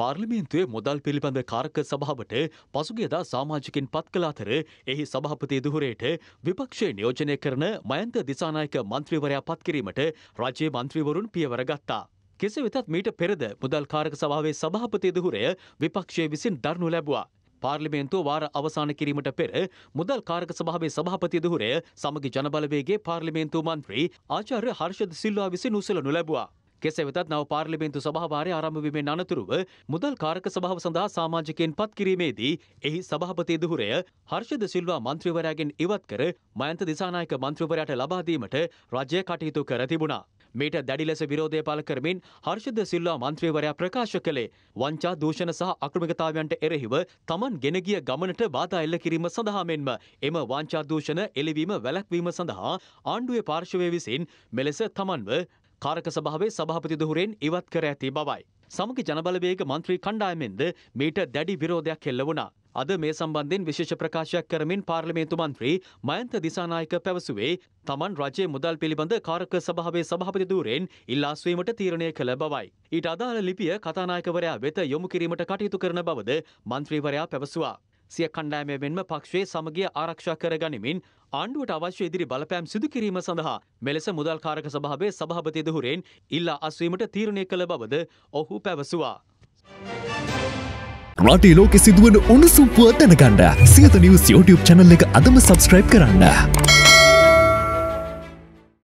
පාර්ලිමේන්තුවේ මුදල් පිළිබඳ කාර්ක සභාවට පසුගියදා සාමාජිකින් පත් කළ අතර එහි සභාපති දුහරයට විපක්ෂය නියෝජනය කරන මයන්ත දිසානායක මන්ත්‍රීවරයා පත්කිරීමට රජයේ මන්ත්‍රීවරුන් පියවර ගත්තා. කෙසේ වෙතත් මීට පෙරද මුදල් කාරක සභාවේ සභාපති දුහරය විපක්ෂය විසින් දරනු ලැබවා. පාර්ලිමේන්තුව වාර අවසාන කිරීමට පෙර මුදල් කාරක සභාවේ සභාපති දුහරය සමගි ජනබලවේගේ පාර්ලිමේන්තු මන්ත්‍රී ආචාර්ය හර්ෂද සිල්වා විසින් උසලනු ලැබුවා. කෙසේ වෙතත් නව පාර්ලිමේන්තු සභාවාරය ආරම්භවීමෙන් අනතුරුව මුදල් කාරක සභාව සඳහා සාමාජිකයන් පත් කිරීමේදී එහි සභාපති දුහුරය හර්ෂද සිල්වා මන්ත්‍රීවරයාගෙන් ඉවත් කර මයන්ත දිසානායක මන්ත්‍රීවරයාට ලබා දීමට රජය කටයුතු කර තිබුණා. මේට දැඩි ලෙස විරෝධය පළ කරමින් හර්ෂද සිල්වා මන්ත්‍රීවරයා ප්‍රකාශ කළේ වංචා දූෂණ සහ අක්‍රමිකතාවයන්ට එරෙහිව තමන් ගෙන ගිය ගමනට බාධා එල්ල කිරීම සඳහා මෙන්ම එම වංචා දූෂණ එළිවීම වැළැක්වීම සඳහා ආණ්ඩුවේ පාර්ශවය විසින් මෙලෙස තමන්ව කාරක සභාවේ සභාපති දුහුරෙන් ඉවත් කර ඇති බවයි. සමග ජනබලවේග මන්ත්‍රී කණ්ඩායමෙන්ද මීට දැඩි විරෝධයක් හෙල්ල වුණා. අද මේ සම්බන්ධයෙන් විශේෂ ප්‍රකාශයක් කරමින් පාර්ලිමේන්තු මන්ත්‍රී මයන්ත දිසානායක පැවසුවේ තමන් රජයේ මුදල් පිළිබඳ කාරක සභාවේ සභාපති ධූරයෙන් ඉල්ලාස්වීමට තීරණය කළ බවයි. ඊට අදාළ ලිපිය කතානායකවරයා වෙත යොමු කිරීමට කටයුතු කරන බවද මන්ත්‍රීවරයා පැවසුවා. සිය කණ්ඩෑමය මෙන්ම පක්ෂයේ සමගිය ආරක්ෂා කරගනිමින් ආණ්ඩුවට අවශ්‍ය ඉදිරි බලපෑම් සිදු කිරීම සඳහා මෙලෙස මුදල්කාරක සභාවේ සභාපති දුහුරෙන් ඉල්ලා අස්වීමට තීරණය කළ බවද ඔහු පැවසුවා. රටේ ලෝකෙ සිදුවන උණුසුම්පුව දැනගන්න සියත නිවස් YouTube channel එක අදම subscribe කරන්න.